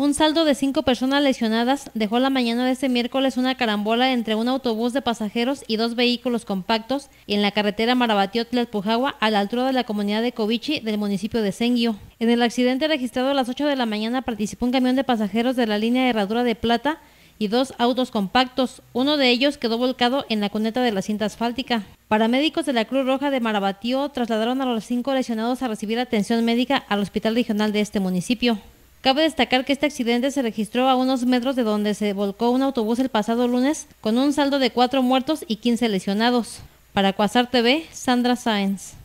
Un saldo de cinco personas lesionadas dejó la mañana de este miércoles una carambola entre un autobús de pasajeros y dos vehículos compactos en la carretera marabatío tlalpujahua a la altura de la comunidad de Covichi del municipio de Senguio. En el accidente registrado a las 8 de la mañana participó un camión de pasajeros de la línea Herradura de Plata y dos autos compactos. Uno de ellos quedó volcado en la cuneta de la cinta asfáltica. Paramédicos de la Cruz Roja de Marabatío trasladaron a los cinco lesionados a recibir atención médica al Hospital Regional de este municipio. Cabe destacar que este accidente se registró a unos metros de donde se volcó un autobús el pasado lunes con un saldo de cuatro muertos y 15 lesionados. Para Cuasar TV, Sandra Sáenz.